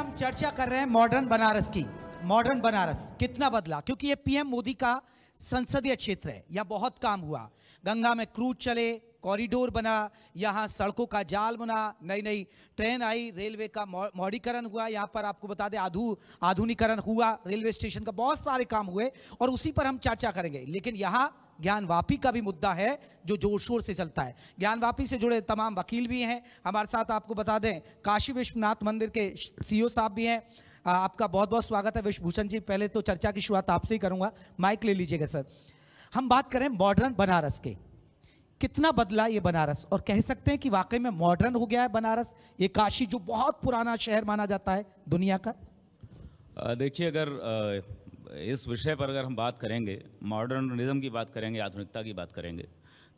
हम चर्चा कर रहे हैं मॉडर्न बनारस की मॉडर्न बनारस कितना बदला क्योंकि ये पीएम मोदी का संसदीय क्षेत्र है यहाँ बहुत काम हुआ गंगा में क्रूज चले कॉरिडोर बना यहाँ सड़कों का जाल बना नई नई ट्रेन आई रेलवे का मॉडिकरण हुआ यहाँ पर आपको बता दें आधु आधुनिकरण हुआ रेलवे स्टेशन का बहुत सारे काम हुए और उसी पर हम चर्चा करेंगे लेकिन यहाँ ज्ञान वापी का भी मुद्दा है जो जोर शोर से चलता है ज्ञान वापी से जुड़े तमाम वकील भी हैं हमारे साथ आपको बता दें काशी विश्वनाथ मंदिर के सीईओ साहब भी हैं आपका बहुत बहुत स्वागत है विश्वभूषण जी पहले तो चर्चा की शुरुआत आपसे ही करूँगा माइक ले लीजिएगा सर हम बात करें मॉडर्न बनारस के कितना बदला ये बनारस और कह सकते हैं कि वाकई में मॉडर्न हो गया है बनारस ये काशी जो बहुत पुराना शहर माना जाता है दुनिया का देखिए अगर इस विषय पर अगर हम बात करेंगे मॉडर्निज्म की बात करेंगे आधुनिकता की बात करेंगे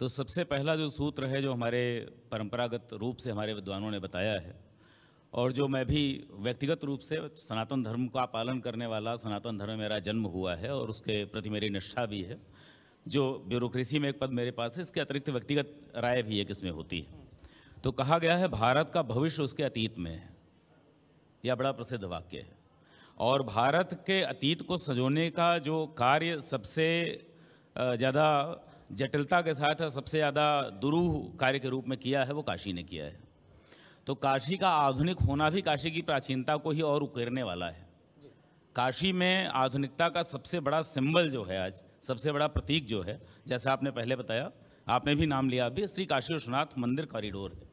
तो सबसे पहला जो सूत्र है जो हमारे परंपरागत रूप से हमारे विद्वानों ने बताया है और जो मैं भी व्यक्तिगत रूप से सनातन धर्म का पालन करने वाला सनातन धर्म मेरा जन्म हुआ है और उसके प्रति मेरी निष्ठा भी है जो ब्यूरोक्रेसी में एक पद मेरे पास है इसके अतिरिक्त व्यक्तिगत राय भी एक इसमें होती है तो कहा गया है भारत का भविष्य उसके अतीत में है यह बड़ा प्रसिद्ध वाक्य है और भारत के अतीत को सजोने का जो कार्य सबसे ज़्यादा जटिलता के साथ सबसे ज़्यादा दुरूह कार्य के रूप में किया है वो काशी ने किया है तो काशी का आधुनिक होना भी काशी की प्राचीनता को ही और उकेरने वाला है काशी में आधुनिकता का सबसे बड़ा सिंबल जो है आज सबसे बड़ा प्रतीक जो है जैसा आपने पहले बताया आपने भी नाम लिया अभी श्री काशी विश्वनाथ मंदिर कॉरिडोर है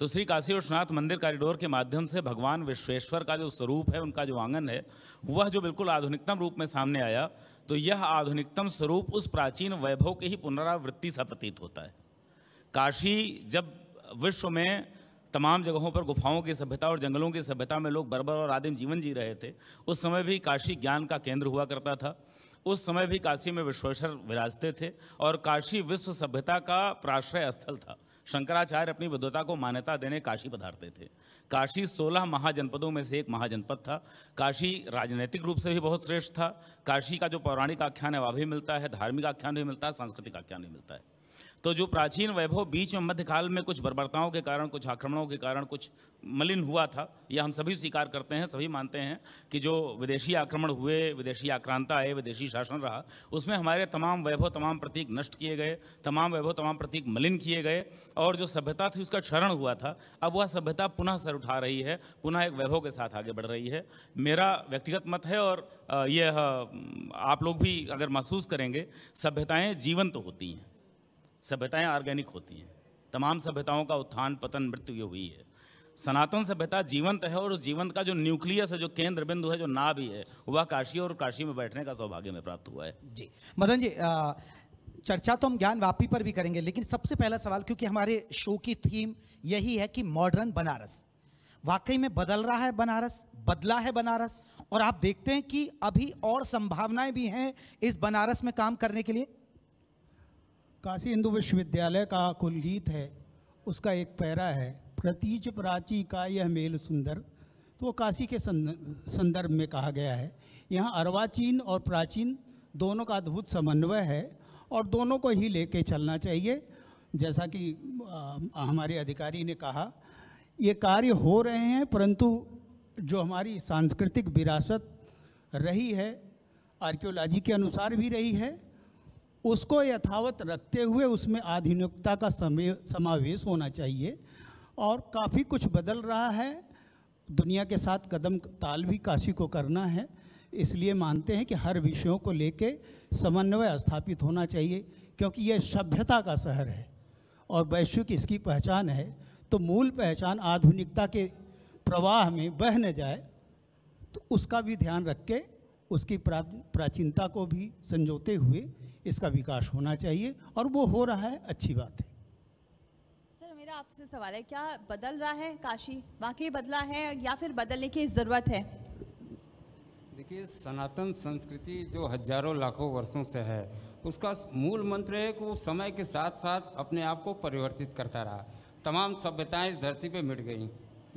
तो श्री काशी विश्वनाथ मंदिर कॉरिडोर के माध्यम से भगवान विश्वेश्वर का जो स्वरूप है उनका जो आंगन है वह जो बिल्कुल आधुनिकतम रूप में सामने आया तो यह आधुनिकतम स्वरूप उस प्राचीन वैभव के ही पुनरावृत्ति सा प्रतीत होता है काशी जब विश्व में तमाम जगहों पर गुफाओं की सभ्यता और जंगलों की सभ्यता में लोग बर्बर और आदिम जीवन जी रहे थे उस समय भी काशी ज्ञान का केंद्र हुआ करता था उस समय भी काशी में विश्वेश्वर विराजते थे और काशी विश्व सभ्यता का प्राश्रय स्थल था शंकराचार्य अपनी विद्वता को मान्यता देने काशी पधारते थे काशी 16 महाजनपदों में से एक महाजनपद था काशी राजनीतिक रूप से भी बहुत श्रेष्ठ था काशी का जो पौराणिक आख्यान है वह भी मिलता है धार्मिक आख्यान भी मिलता है सांस्कृतिक आख्यान भी मिलता है तो जो प्राचीन वैभव बीच में मध्यकाल में कुछ बर्बरताओं के कारण कुछ आक्रमणों के कारण कुछ मलिन हुआ था यह हम सभी स्वीकार करते हैं सभी मानते हैं कि जो विदेशी आक्रमण हुए विदेशी आक्रांता आए विदेशी शासन रहा उसमें हमारे तमाम वैभव तमाम प्रतीक नष्ट किए गए तमाम वैभव तमाम प्रतीक मलिन किए गए और जो सभ्यता थी उसका क्षरण हुआ था अब वह सभ्यता पुनः सर उठा रही है पुनः एक वैभव के साथ आगे बढ़ रही है मेरा व्यक्तिगत मत है और यह आप लोग भी अगर महसूस करेंगे सभ्यताएँ जीवंत तो होती हैं सभ्यताएं ऑर्गेनिक होती हैं तमाम सभ्यताओं का उत्थान पतन मृत्यु ये हुई है सनातन सभ्यता जीवंत है और उस जीवन का जो न्यूक्लियस है जो केंद्र बिंदु है जो ना भी है वह काशी और काशी में बैठने का सौभाग्य में प्राप्त हुआ है जी मदन जी आ, चर्चा तो हम ज्ञान वापी पर भी करेंगे लेकिन सबसे पहला सवाल क्योंकि हमारे शो की थीम यही है कि मॉडर्न बनारस वाकई में बदल रहा है बनारस बदला है बनारस और आप देखते हैं कि अभी और संभावनाएं भी हैं इस बनारस में काम करने के लिए काशी हिंदू विश्वविद्यालय का कुलगीत है उसका एक पैरा है प्रतीच प्राची का यह मेल सुंदर तो वो काशी के संदर्भ में कहा गया है यहाँ अर्वाचीन और प्राचीन दोनों का अद्भुत समन्वय है और दोनों को ही लेके चलना चाहिए जैसा कि आ, हमारे अधिकारी ने कहा ये कार्य हो रहे हैं परंतु जो हमारी सांस्कृतिक विरासत रही है आर्कियोलॉजी के अनुसार भी रही है उसको यथावत रखते हुए उसमें आधुनिकता का समावेश होना चाहिए और काफ़ी कुछ बदल रहा है दुनिया के साथ कदम ताल भी काशी को करना है इसलिए मानते हैं कि हर विषयों को लेके समन्वय स्थापित होना चाहिए क्योंकि यह सभ्यता का शहर है और वैश्विक इसकी पहचान है तो मूल पहचान आधुनिकता के प्रवाह में बह न जाए तो उसका भी ध्यान रख के उसकी प्रा, प्राचीनता को भी संजोते हुए इसका विकास होना चाहिए और वो हो रहा है अच्छी बात है सर मेरा आपसे सवाल है क्या बदल रहा है काशी वाकई बदला है या फिर बदलने की ज़रूरत है देखिए सनातन संस्कृति जो हजारों लाखों वर्षों से है उसका मूल मंत्र है कि वो समय के साथ साथ अपने आप को परिवर्तित करता रहा तमाम सभ्यताएं इस धरती पे मिट गई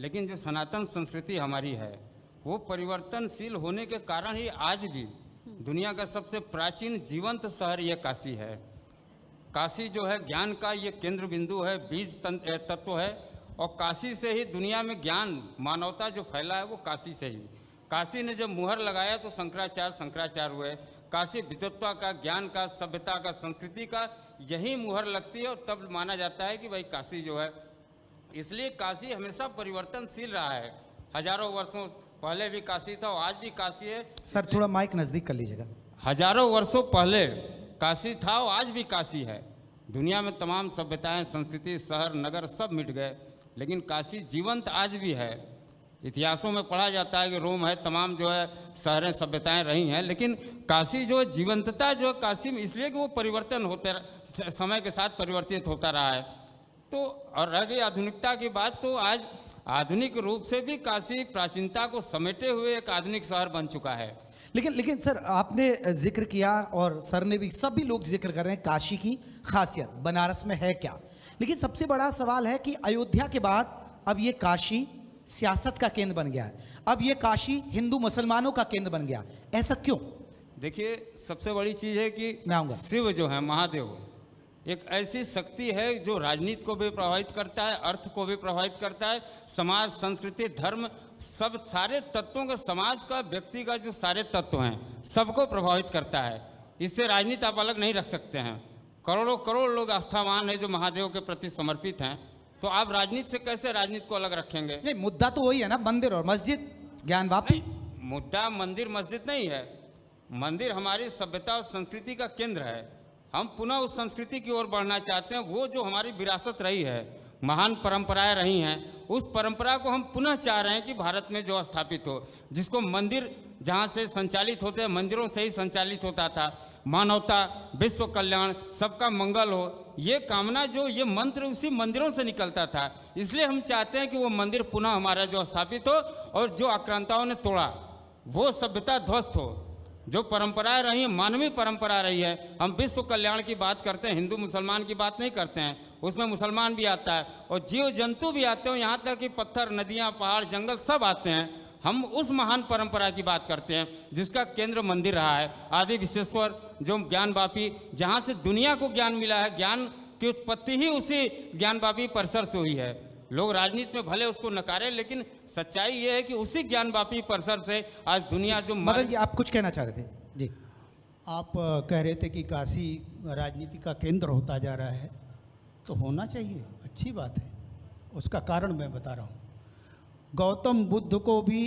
लेकिन जो सनातन संस्कृति हमारी है वो परिवर्तनशील होने के कारण ही आज भी दुनिया का सबसे प्राचीन जीवंत शहर यह काशी है काशी जो है ज्ञान का ये केंद्र बिंदु है बीज तत्व है और काशी से ही दुनिया में ज्ञान मानवता जो फैला है वो काशी से ही काशी ने जब मुहर लगाया तो शंकराचार्य शंकराचार्य हुए काशी विद्वत्ता का ज्ञान का सभ्यता का संस्कृति का यही मुहर लगती है और तब माना जाता है कि भाई काशी जो है इसलिए काशी हमेशा परिवर्तनशील रहा है हजारों वर्षों पहले भी काशी था आज भी काशी है सर थोड़ा माइक नज़दीक कर लीजिएगा हजारों वर्षों पहले काशी था और आज भी काशी है दुनिया में तमाम सभ्यताएं संस्कृति शहर नगर सब मिट गए लेकिन काशी जीवंत आज भी है इतिहासों में पढ़ा जाता है कि रोम है तमाम जो है शहरें सभ्यताएं रही हैं लेकिन काशी जो जीवंतता जो है काशी में इसलिए कि वो परिवर्तन होते समय के साथ परिवर्तित होता रहा है तो और रह गई आधुनिकता की बात तो आज आधुनिक रूप से भी काशी प्राचीनता को समेटे हुए एक आधुनिक शहर बन चुका है लेकिन लेकिन सर आपने जिक्र किया और सर ने भी सभी लोग जिक्र कर रहे हैं काशी की खासियत बनारस में है क्या लेकिन सबसे बड़ा सवाल है कि अयोध्या के बाद अब ये काशी सियासत का केंद्र बन गया है अब ये काशी हिंदू मुसलमानों का केंद्र बन गया ऐसा क्यों देखिए सबसे बड़ी चीज़ है कि शिव जो है महादेव एक ऐसी शक्ति है जो राजनीति को भी प्रभावित करता है अर्थ को भी प्रभावित करता है समाज संस्कृति धर्म सब सारे तत्वों का समाज का व्यक्ति का जो सारे तत्व हैं सबको प्रभावित करता है इससे राजनीति आप अलग नहीं रख सकते हैं करोड़ों करोड़ लोग आस्थावान है जो महादेव के प्रति समर्पित हैं तो आप राजनीति से कैसे राजनीति को अलग रखेंगे नहीं मुद्दा तो वही है ना मंदिर और मस्जिद ज्ञान वापी मुद्दा मंदिर मस्जिद नहीं है मंदिर हमारी सभ्यता और संस्कृति का केंद्र है हम पुनः उस संस्कृति की ओर बढ़ना चाहते हैं वो जो हमारी विरासत रही है महान परंपराएं रही हैं उस परंपरा को हम पुनः चाह रहे हैं कि भारत में जो स्थापित हो जिसको मंदिर जहाँ से संचालित होते हैं मंदिरों से ही संचालित होता था मानवता विश्व कल्याण सबका मंगल हो ये कामना जो ये मंत्र उसी मंदिरों से निकलता था इसलिए हम चाहते हैं कि वो मंदिर पुनः हमारा जो स्थापित हो और जो आक्रांताओं ने तोड़ा वो सभ्यता ध्वस्त हो जो परंपराएं रही हैं मानवीय परंपरा रही है हम विश्व कल्याण की बात करते हैं हिंदू मुसलमान की बात नहीं करते हैं उसमें मुसलमान भी आता है और जीव जंतु भी आते हैं यहाँ तक कि पत्थर नदियाँ पहाड़ जंगल सब आते हैं हम उस महान परंपरा की बात करते हैं जिसका केंद्र मंदिर रहा है आदि विश्वेश्वर जो ज्ञान बापी जहाँ से दुनिया को ज्ञान मिला है ज्ञान की उत्पत्ति ही उसी ज्ञान बापी परिसर से हुई है लोग राजनीति में भले उसको नकारे लेकिन सच्चाई ये है कि उसी ज्ञान व्यापी परिसर से आज दुनिया जो मदन जी आप कुछ कहना चाह रहे थे जी आप कह रहे थे कि काशी राजनीति का केंद्र होता जा रहा है तो होना चाहिए अच्छी बात है उसका कारण मैं बता रहा हूँ गौतम बुद्ध को भी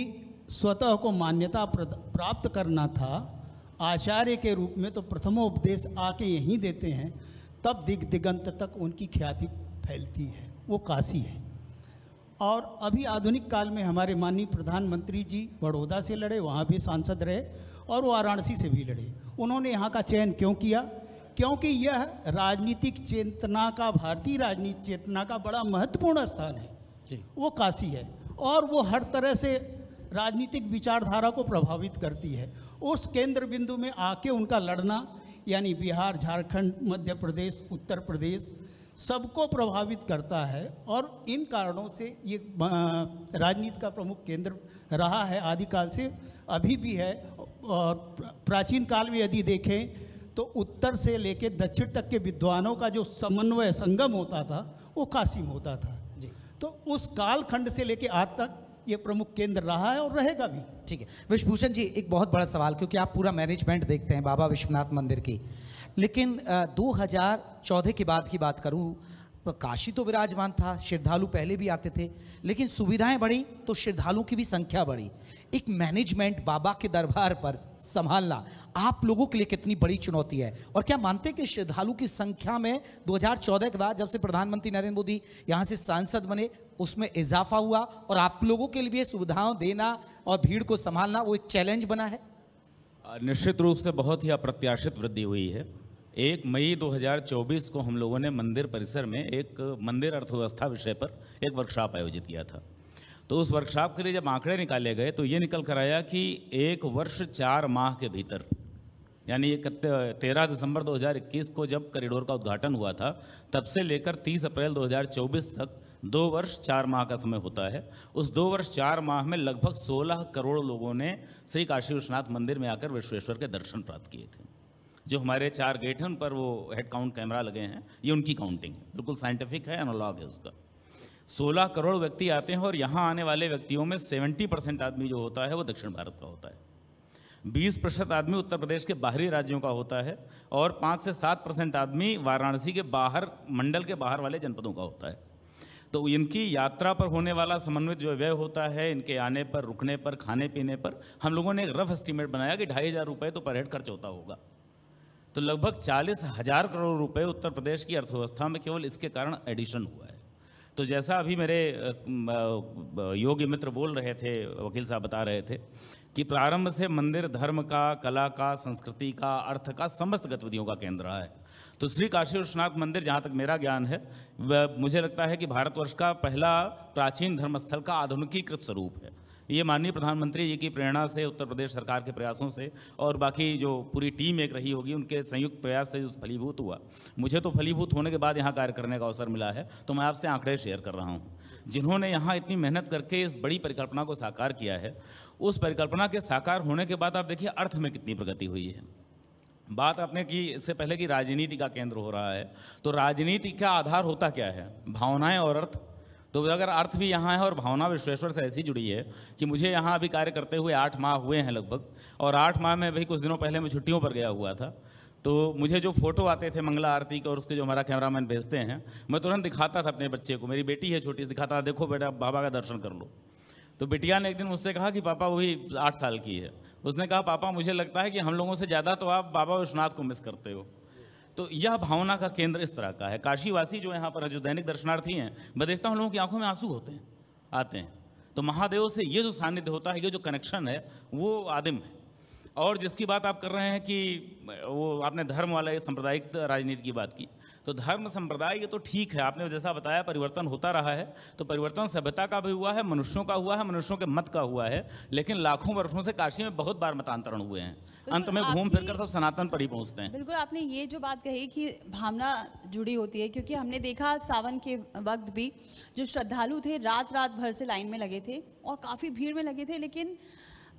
स्वतः को मान्यता प्राप्त करना था आचार्य के रूप में तो प्रथमोपदेश आके यहीं देते हैं तब दिग दिगंत तक उनकी ख्याति फैलती है वो काशी है और अभी आधुनिक काल में हमारे माननीय प्रधानमंत्री जी बड़ौदा से लड़े वहाँ भी सांसद रहे और वाराणसी से भी लड़े उन्होंने यहाँ का चयन क्यों किया क्योंकि यह राजनीतिक चेतना का भारतीय राजनीतिक चेतना का बड़ा महत्वपूर्ण स्थान है जी वो काशी है और वो हर तरह से राजनीतिक विचारधारा को प्रभावित करती है उस केंद्र बिंदु में आके उनका लड़ना यानी बिहार झारखंड मध्य प्रदेश उत्तर प्रदेश सबको प्रभावित करता है और इन कारणों से ये राजनीति का प्रमुख केंद्र रहा है आदिकाल से अभी भी है और प्राचीन काल में यदि देखें तो उत्तर से लेकर दक्षिण तक के विद्वानों का जो समन्वय संगम होता था वो काशी में होता था जी तो उस कालखंड से लेकर आज तक ये प्रमुख केंद्र रहा है और रहेगा भी ठीक है विश्वभूषण जी एक बहुत बड़ा सवाल क्योंकि आप पूरा मैनेजमेंट देखते हैं बाबा विश्वनाथ मंदिर की लेकिन दो हजार चौदह के बाद की बात करूँ तो काशी तो विराजमान था श्रद्धालु पहले भी आते थे लेकिन सुविधाएं बढ़ी तो श्रद्धालु की भी संख्या बढ़ी एक मैनेजमेंट बाबा के दरबार पर संभालना आप लोगों के लिए कितनी बड़ी चुनौती है और क्या मानते हैं कि श्रद्धालु की संख्या में 2014 के बाद जब से प्रधानमंत्री नरेंद्र मोदी यहाँ से सांसद बने उसमें इजाफा हुआ और आप लोगों के लिए सुविधाओं देना और भीड़ को संभालना वो एक चैलेंज बना है निश्चित रूप से बहुत ही अप्रत्याशित वृद्धि हुई है एक मई 2024 को हम लोगों ने मंदिर परिसर में एक मंदिर अर्थव्यवस्था विषय पर एक वर्कशॉप आयोजित किया था तो उस वर्कशॉप के लिए जब आंकड़े निकाले गए तो ये निकल कर आया कि एक वर्ष चार माह के भीतर यानी तेरह दिसंबर 2021 को जब कॉरिडोर का उद्घाटन हुआ था तब से लेकर 30 अप्रैल 2024 तक दो वर्ष चार माह का समय होता है उस दो वर्ष चार माह में लगभग 16 करोड़ लोगों ने श्री काशी विश्वनाथ मंदिर में आकर विश्वेश्वर के दर्शन प्राप्त किए थे जो हमारे चार गेट हैं उन पर वो हेड काउंट कैमरा लगे हैं ये उनकी काउंटिंग है बिल्कुल साइंटिफिक है एनोलॉग है उसका सोलह करोड़ व्यक्ति आते हैं और यहाँ आने वाले व्यक्तियों में सेवेंटी परसेंट आदमी जो होता है वो दक्षिण भारत का होता है बीस प्रतिशत आदमी उत्तर प्रदेश के बाहरी राज्यों का होता है और पाँच से सात परसेंट आदमी वाराणसी के बाहर मंडल के बाहर वाले जनपदों का होता है तो इनकी यात्रा पर होने वाला समन्वित जो व्यय होता है इनके आने पर रुकने पर खाने पीने पर हम लोगों ने एक रफ एस्टिमेट बनाया कि ढाई हज़ार रुपये तो पर हेड खर्च होता होगा तो लगभग चालीस हजार करोड़ रुपए उत्तर प्रदेश की अर्थव्यवस्था में केवल इसके कारण एडिशन हुआ है तो जैसा अभी मेरे योगी मित्र बोल रहे थे वकील साहब बता रहे थे कि प्रारंभ से मंदिर धर्म का कला का संस्कृति का अर्थ का समस्त गतिविधियों का केंद्र रहा है तो श्री काशी विश्वनाथ मंदिर जहाँ तक मेरा ज्ञान है मुझे लगता है कि भारतवर्ष का पहला प्राचीन धर्मस्थल का आधुनिकीकृत स्वरूप है ये माननीय प्रधानमंत्री जी की प्रेरणा से उत्तर प्रदेश सरकार के प्रयासों से और बाकी जो पूरी टीम एक रही होगी उनके संयुक्त प्रयास से फलीभूत हुआ मुझे तो फलीभूत होने के बाद यहाँ कार्य करने का अवसर मिला है तो मैं आपसे आंकड़े शेयर कर रहा हूँ जिन्होंने यहाँ इतनी मेहनत करके इस बड़ी परिकल्पना को साकार किया है उस परिकल्पना के साकार होने के बाद आप देखिए अर्थ में कितनी प्रगति हुई है बात आपने की इससे पहले कि राजनीति का केंद्र हो रहा है तो राजनीति का आधार होता क्या है भावनाएं और अर्थ तो अगर अर्थ भी यहाँ है और भावना विश्वेश्वर से ऐसी जुड़ी है कि मुझे यहाँ अभी कार्य करते हुए आठ माह हुए हैं लगभग और आठ माह में भाई कुछ दिनों पहले मैं छुट्टियों पर गया हुआ था तो मुझे जो फोटो आते थे मंगला आरती के और उसके जो हमारा कैमरामैन भेजते हैं मैं तुरंत दिखाता था अपने बच्चे को मेरी बेटी है छोटी सी दिखाता था देखो बेटा बाबा का दर्शन कर लो तो बिटिया ने एक दिन मुझसे कहा कि पापा वही आठ साल की है उसने कहा पापा मुझे लगता है कि हम लोगों से ज़्यादा तो आप बाबा विश्वनाथ को मिस करते हो तो यह भावना का केंद्र इस तरह का है काशीवासी जो यहाँ पर जो दैनिक दर्शनार्थी हैं मैं देखता हूँ लोगों की आंखों में आंसू होते हैं आते हैं तो महादेव से ये जो सानिध्य होता है ये जो कनेक्शन है वो आदिम है और जिसकी बात आप कर रहे हैं कि वो आपने धर्म वाले सांप्रदायिक राजनीति की बात की तो धर्म संप्रदाय ये तो ठीक है आपने जैसा बताया परिवर्तन होता रहा है तो परिवर्तन सभ्यता का भी हुआ है मनुष्यों का हुआ है मनुष्यों के मत का हुआ है लेकिन लाखों वर्षों से काशी में बहुत बार मतांतरण हुए हैं अंत में तो घूम फिर कर सब सनातन पर ही पहुंचते हैं बिल्कुल आपने ये जो बात कही कि भावना जुड़ी होती है क्योंकि हमने देखा सावन के वक्त भी जो श्रद्धालु थे रात रात भर से लाइन में लगे थे और काफ़ी भीड़ में लगे थे लेकिन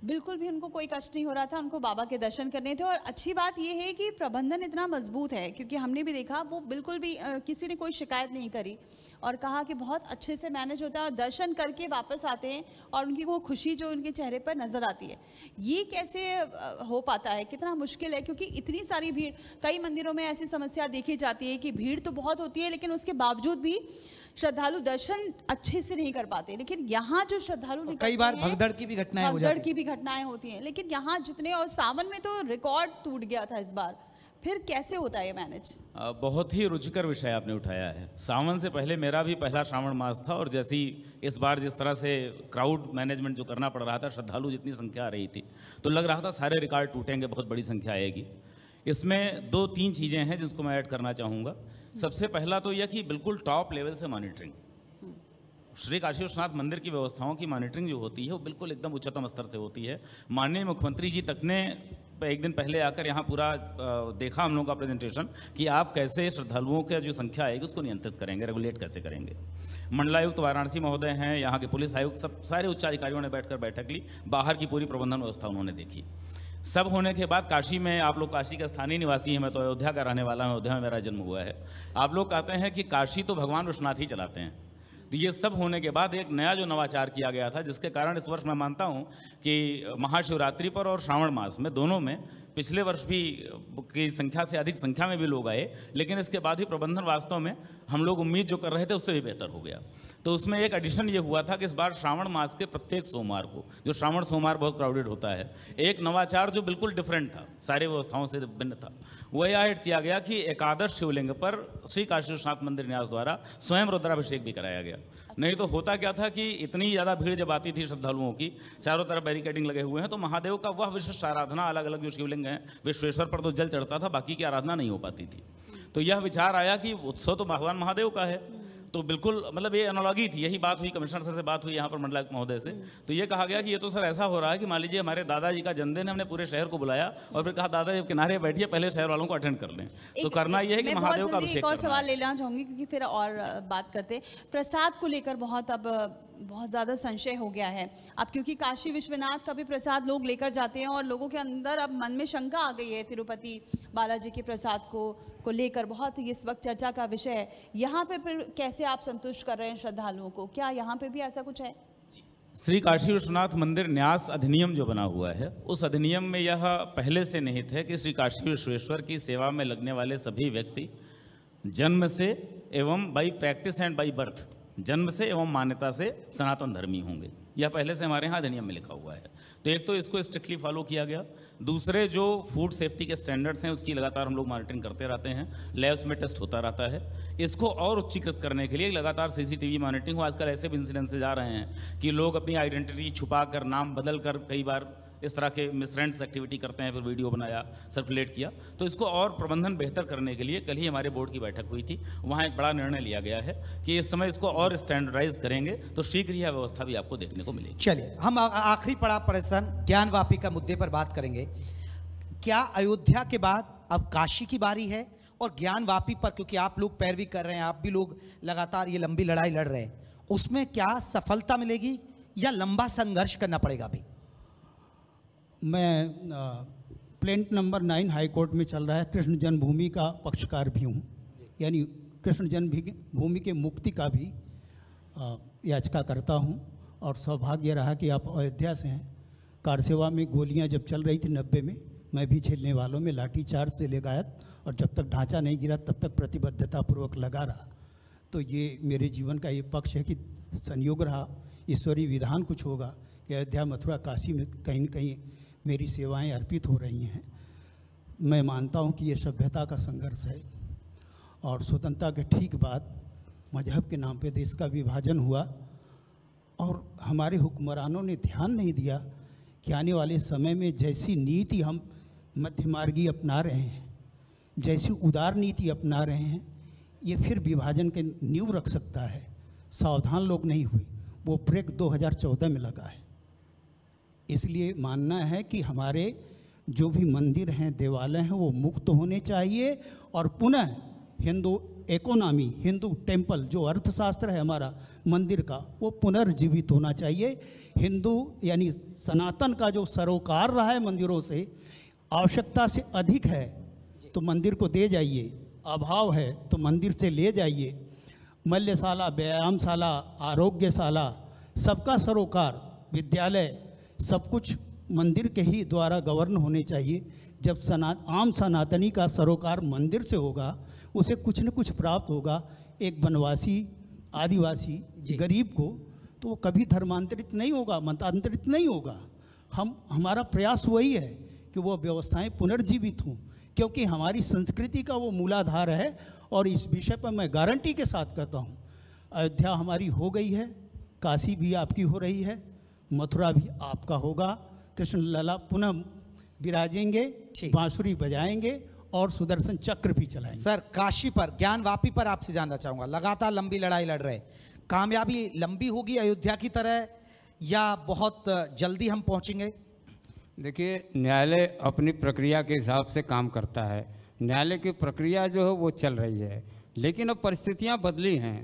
बिल्कुल भी उनको कोई कष्ट नहीं हो रहा था उनको बाबा के दर्शन करने थे और अच्छी बात यह है कि प्रबंधन इतना मजबूत है क्योंकि हमने भी देखा वो बिल्कुल भी आ, किसी ने कोई शिकायत नहीं करी और कहा कि बहुत अच्छे से मैनेज होता है और दर्शन करके वापस आते हैं और उनकी वो खुशी जो उनके चेहरे पर नज़र आती है ये कैसे हो पाता है कितना मुश्किल है क्योंकि इतनी सारी भीड़ कई मंदिरों में ऐसी समस्या देखी जाती है कि भीड़ तो बहुत होती है लेकिन उसके बावजूद भी श्रद्धालु दर्शन अच्छे से नहीं कर पाते लेकिन यहाँ जो श्रद्धालु कई बार भगदड़ की भी घटनाएं भगदड़ की भी घटनाएं होती हैं लेकिन यहाँ जितने और सावन में तो रिकॉर्ड टूट गया था इस बार फिर कैसे होता है मैनेज बहुत ही रुचिकर विषय आपने उठाया है सावन से पहले मेरा भी पहला श्रावण मास था और जैसी इस बार जिस तरह से क्राउड मैनेजमेंट जो करना पड़ रहा था श्रद्धालु जितनी संख्या आ रही थी तो लग रहा था सारे रिकॉर्ड टूटेंगे बहुत बड़ी संख्या आएगी इसमें दो तीन चीज़ें हैं जिसको मैं ऐड करना चाहूँगा सबसे पहला तो यह कि बिल्कुल टॉप लेवल से मॉनिटरिंग श्री काशी विश्वनाथ मंदिर की व्यवस्थाओं की मॉनिटरिंग जो होती है वो बिल्कुल एकदम उच्चतम स्तर से होती है माननीय मुख्यमंत्री जी तक ने एक दिन पहले आकर यहाँ पूरा देखा हम लोगों का प्रेजेंटेशन कि आप कैसे श्रद्धालुओं की जो संख्या आएगी उसको नियंत्रित करेंगे रेगुलेट कैसे करेंगे मंडलायुक्त वाराणसी महोदय हैं यहाँ के पुलिस आयुक्त सब सारे उच्चाधिकारियों ने बैठकर बैठक ली बाहर की पूरी प्रबंधन व्यवस्था उन्होंने देखी सब होने के बाद काशी में आप लोग काशी का स्थानीय निवासी हैं मैं तो अयोध्या का रहने वाला हूँ अयोध्या में मेरा जन्म हुआ है आप लोग कहते हैं कि काशी तो भगवान विश्वनाथ ही चलाते हैं तो ये सब होने के बाद एक नया जो नवाचार किया गया था जिसके कारण इस वर्ष मैं मानता हूँ कि महाशिवरात्रि पर और श्रावण मास में दोनों में पिछले वर्ष भी की संख्या से अधिक संख्या में भी लोग आए लेकिन इसके बाद ही प्रबंधन वास्तव में हम लोग उम्मीद जो कर रहे थे उससे भी बेहतर हो गया तो उसमें एक एडिशन ये हुआ था कि इस बार श्रावण मास के प्रत्येक सोमवार को जो श्रावण सोमवार बहुत क्राउडेड होता है एक नवाचार जो बिल्कुल डिफरेंट था सारी व्यवस्थाओं से भिन्न था वह यह ऐड किया गया कि एकादश शिवलिंग पर श्री काशीनाथ मंदिर न्यास द्वारा स्वयं रुद्राभिषेक भी कराया गया नहीं तो होता क्या था कि इतनी ज़्यादा भीड़ जब आती थी श्रद्धालुओं की चारों तरफ बैरिकेडिंग लगे हुए हैं तो महादेव का वह विशिष्ट आराधना अलग अलग जो शिवलिंग हैं विश्वेश्वर पर तो जल चढ़ता था बाकी की आराधना नहीं हो पाती थी तो यह विचार आया कि उत्सव तो भगवान महादेव का है तो बिल्कुल मतलब ये एनोलॉगी थी यही बात हुई कमिश्नर सर से बात हुई यहाँ पर मंडला महोदय से हम्म। तो ये कहा गया कि ये तो सर ऐसा हो रहा है कि मान लीजिए हमारे दादाजी का जन्मदिन हमने पूरे शहर को बुलाया और फिर कहा दादाजी किनारे बैठिए पहले शहर वालों को अटेंड कर लें तो करना यह है कि महादेव का और सवाल लेना चाहूंगी क्योंकि फिर और बात करते प्रसाद को लेकर बहुत अब बहुत ज़्यादा संशय हो गया है अब क्योंकि काशी विश्वनाथ का भी प्रसाद लोग लेकर जाते हैं और लोगों के अंदर अब मन में शंका आ गई है तिरुपति बालाजी के प्रसाद को को लेकर बहुत ही इस वक्त चर्चा का विषय है यहाँ पे फिर कैसे आप संतुष्ट कर रहे हैं श्रद्धालुओं को क्या यहाँ पे भी ऐसा कुछ है श्री काशी विश्वनाथ मंदिर न्यास अधिनियम जो बना हुआ है उस अधिनियम में यह पहले से निहित है कि श्री काशी विश्वेश्वर की सेवा में लगने वाले सभी व्यक्ति जन्म से एवं by practice and by birth जन्म से एवं मान्यता से सनातन धर्मी होंगे यह पहले से हमारे यहाँ अधिनियम में लिखा हुआ है तो एक तो इसको स्ट्रिक्टली फॉलो किया गया दूसरे जो फूड सेफ्टी के स्टैंडर्ड्स हैं उसकी लगातार हम लोग मॉनिटरिंग करते रहते हैं लैब्स में टेस्ट होता रहता है इसको और उच्चीकृत करने के लिए लगातार सीसीटीवी मॉनिटरिंग हो आजकल ऐसे भी इंसिडेंट से जा रहे हैं कि लोग अपनी आइडेंटिटी छुपा कर नाम बदल कर कई बार इस तरह के मिसरेंट्स एक्टिविटी करते हैं फिर वीडियो बनाया सर्कुलेट किया तो इसको और प्रबंधन बेहतर करने के लिए कल ही हमारे बोर्ड की बैठक हुई थी वहाँ एक बड़ा निर्णय लिया गया है कि इस समय इसको और स्टैंडर्डाइज करेंगे तो शीघ्र यह व्यवस्था भी आपको देखने को मिलेगी चलिए हम आखिरी पड़ा प्रश्न ज्ञान का मुद्दे पर बात करेंगे क्या अयोध्या के बाद अब काशी की बारी है और ज्ञान वापी पर क्योंकि आप लोग पैरवी कर रहे हैं आप भी लोग लगातार ये लंबी लड़ाई लड़ रहे हैं उसमें क्या सफलता मिलेगी या लंबा संघर्ष करना पड़ेगा अभी मैं plaint number nine high court में चल रहा है कृष्ण जन्मभूमि का पक्षकार भी हूँ यानी कृष्ण जन्मभूमि के मुक्ति का भी याचिका करता हूँ और सौभाग्य रहा कि आप अयोध्या से हैं कारसेवा में गोलियाँ जब चल रही थी नब्बे में मैं भी झेलने वालों में लाठीचार्ज से ले गायत और जब तक ढांचा नहीं गिरा तब तक प्रतिबद्धतापूर्वक लगा रहा तो ये मेरे जीवन का ये पक्ष है कि संयोग रहा ईश्वरीय विधान कुछ होगा कि अयोध्या मथुरा काशी में कहीं न कहीं मेरी सेवाएं अर्पित हो रही हैं मैं मानता हूं कि ये सभ्यता का संघर्ष है और स्वतंत्रता के ठीक बाद मजहब के नाम पे देश का विभाजन हुआ और हमारे हुक्मरानों ने ध्यान नहीं दिया कि आने वाले समय में जैसी नीति हम मध्यमार्गी अपना रहे हैं जैसी उदार नीति अपना रहे हैं ये फिर विभाजन के नींव रख सकता है सावधान लोग नहीं हुए वो ब्रेक 2014 में लगा है इसलिए मानना है कि हमारे जो भी मंदिर हैं देवालय हैं वो मुक्त होने चाहिए और पुनः हिंदू एकोनॉमी हिंदू टेम्पल जो अर्थशास्त्र है हमारा मंदिर का वो पुनर्जीवित होना चाहिए हिंदू यानी सनातन का जो सरोकार रहा है मंदिरों से आवश्यकता से अधिक है तो मंदिर को दे जाइए अभाव है तो मंदिर से ले जाइए मल्यशाला व्यायामशाला आरोग्यशाला सबका सरोकार विद्यालय सब कुछ मंदिर के ही द्वारा गवर्न होने चाहिए जब सना आम सनातनी का सरोकार मंदिर से होगा उसे कुछ न कुछ प्राप्त होगा एक वनवासी आदिवासी गरीब को तो वो कभी धर्मांतरित नहीं होगा मतांतरित नहीं होगा हम हमारा प्रयास वही है कि वो व्यवस्थाएं पुनर्जीवित हों क्योंकि हमारी संस्कृति का वो मूलाधार है और इस विषय पर मैं गारंटी के साथ कहता हूँ अयोध्या हमारी हो गई है काशी भी आपकी हो रही है मथुरा भी आपका होगा कृष्ण लला पुनः विराजेंगे बांसुरी बजाएंगे और सुदर्शन चक्र भी चलाएंगे सर काशी पर ज्ञान वापी पर आपसे जानना चाहूँगा लगातार लंबी लड़ाई लड़ रहे कामयाबी लंबी होगी अयोध्या की तरह या बहुत जल्दी हम पहुँचेंगे देखिए न्यायालय अपनी प्रक्रिया के हिसाब से काम करता है न्यायालय की प्रक्रिया जो है वो चल रही है लेकिन अब परिस्थितियाँ बदली हैं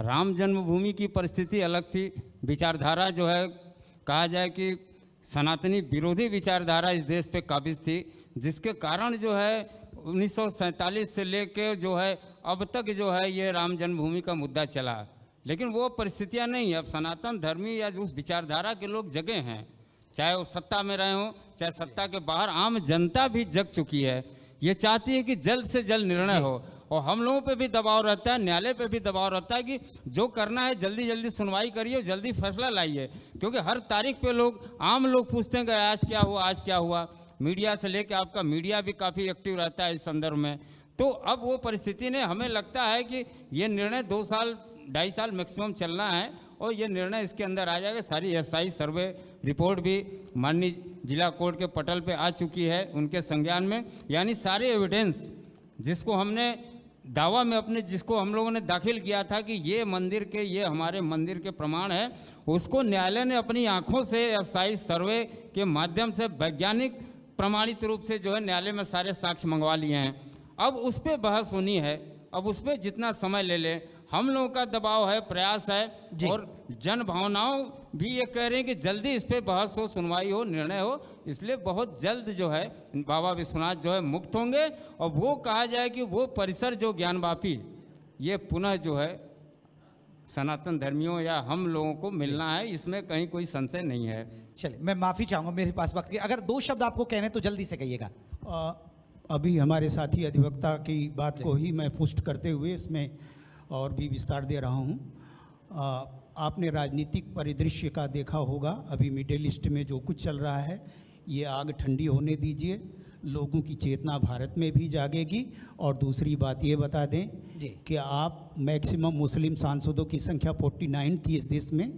राम जन्मभूमि की परिस्थिति अलग थी विचारधारा जो है कहा जाए कि सनातनी विरोधी विचारधारा इस देश पे काबिज थी जिसके कारण जो है उन्नीस से लेके जो है अब तक जो है ये राम जन्मभूमि का मुद्दा चला लेकिन वो परिस्थितियाँ नहीं अब सनातन धर्मी या उस विचारधारा के लोग जगे हैं चाहे वो सत्ता में रहे हों चाहे सत्ता के बाहर आम जनता भी जग चुकी है ये चाहती है कि जल्द से जल्द निर्णय हो और हम लोगों पे भी दबाव रहता है न्यायालय पे भी दबाव रहता है कि जो करना है जल्दी जल्दी सुनवाई करिए जल्दी फैसला लाइए क्योंकि हर तारीख पे लोग आम लोग पूछते हैं कि आज क्या हुआ आज क्या हुआ मीडिया से लेकर आपका मीडिया भी काफ़ी एक्टिव रहता है इस संदर्भ में तो अब वो परिस्थिति ने हमें लगता है कि ये निर्णय दो साल ढाई साल मैक्सिमम चलना है और ये निर्णय इसके अंदर आ जाएगा सारी एसआई सर्वे रिपोर्ट भी माननीय जिला कोर्ट के पटल पे आ चुकी है उनके संज्ञान में यानी सारे एविडेंस जिसको हमने दावा में अपने जिसको हम लोगों ने दाखिल किया था कि ये मंदिर के ये हमारे मंदिर के प्रमाण है उसको न्यायालय ने अपनी आंखों से साइज सर्वे के माध्यम से वैज्ञानिक प्रमाणित रूप से जो है न्यायालय में सारे साक्ष्य मंगवा लिए हैं अब उस पर बहस होनी है अब उस पर जितना समय ले लें हम लोगों का दबाव है प्रयास है और जन भावनाओं भी ये कह रहे हैं कि जल्दी इस पर बहस हो सुनवाई हो निर्णय हो इसलिए बहुत जल्द जो है बाबा विश्वनाथ जो है मुक्त होंगे और वो कहा जाए कि वो परिसर जो ज्ञानवापी ये पुनः जो है सनातन धर्मियों या हम लोगों को मिलना है इसमें कहीं कोई संशय नहीं है चलिए मैं माफ़ी चाहूँगा मेरे पास वक्त की अगर दो शब्द आपको कहने तो जल्दी से कहिएगा अभी हमारे साथी अधिवक्ता की बात को ही मैं पुष्ट करते हुए इसमें और भी विस्तार दे रहा हूँ आपने राजनीतिक परिदृश्य का देखा होगा अभी मिडिल ईस्ट में जो कुछ चल रहा है ये आग ठंडी होने दीजिए लोगों की चेतना भारत में भी जागेगी और दूसरी बात ये बता दें कि आप मैक्सिमम मुस्लिम सांसदों की संख्या 49 थी इस देश में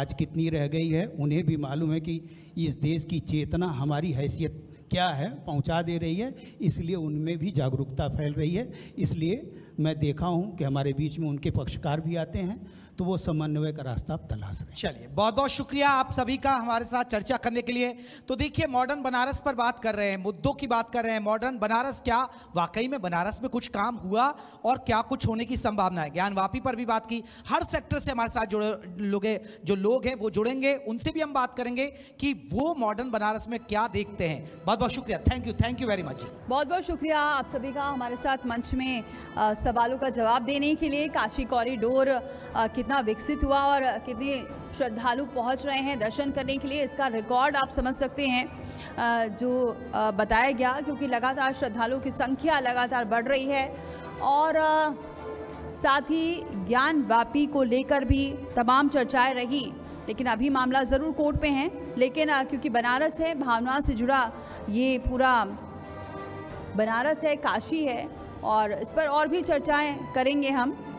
आज कितनी रह गई है उन्हें भी मालूम है कि इस देश की चेतना हमारी हैसियत क्या है पहुंचा दे रही है इसलिए उनमें भी जागरूकता फैल रही है इसलिए मैं देखा हूं कि हमारे बीच में उनके पक्षकार भी आते हैं तो वो समन्वय का रास्ता आप तलाश रहे चलिए बहुत बहुत शुक्रिया आप सभी का हमारे साथ चर्चा करने के लिए तो देखिए मॉडर्न बनारस पर बात कर रहे हैं मुद्दों की बात कर रहे हैं मॉडर्न बनारस क्या वाकई में बनारस में कुछ काम हुआ और क्या कुछ होने की संभावना है ज्ञान वापी पर भी बात की हर सेक्टर से हमारे साथ जुड़े लोग जो लोग हैं वो जुड़ेंगे उनसे भी हम बात करेंगे कि वो मॉडर्न बनारस में क्या देखते हैं बहुत बहुत शुक्रिया thank you thank you very much बहुत बहुत शुक्रिया आप सभी का हमारे साथ मंच में सवालों का जवाब देने के लिए काशी कॉरिडोर कितना कितना विकसित हुआ और कितने श्रद्धालु पहुंच रहे हैं दर्शन करने के लिए इसका रिकॉर्ड आप समझ सकते हैं जो बताया गया क्योंकि लगातार श्रद्धालुओं की संख्या लगातार बढ़ रही है और साथ ही ज्ञान व्यापी को लेकर भी तमाम चर्चाएं रही लेकिन अभी मामला ज़रूर कोर्ट में है लेकिन क्योंकि बनारस है भावना से जुड़ा ये पूरा बनारस है काशी है और इस पर और भी चर्चाएं करेंगे हम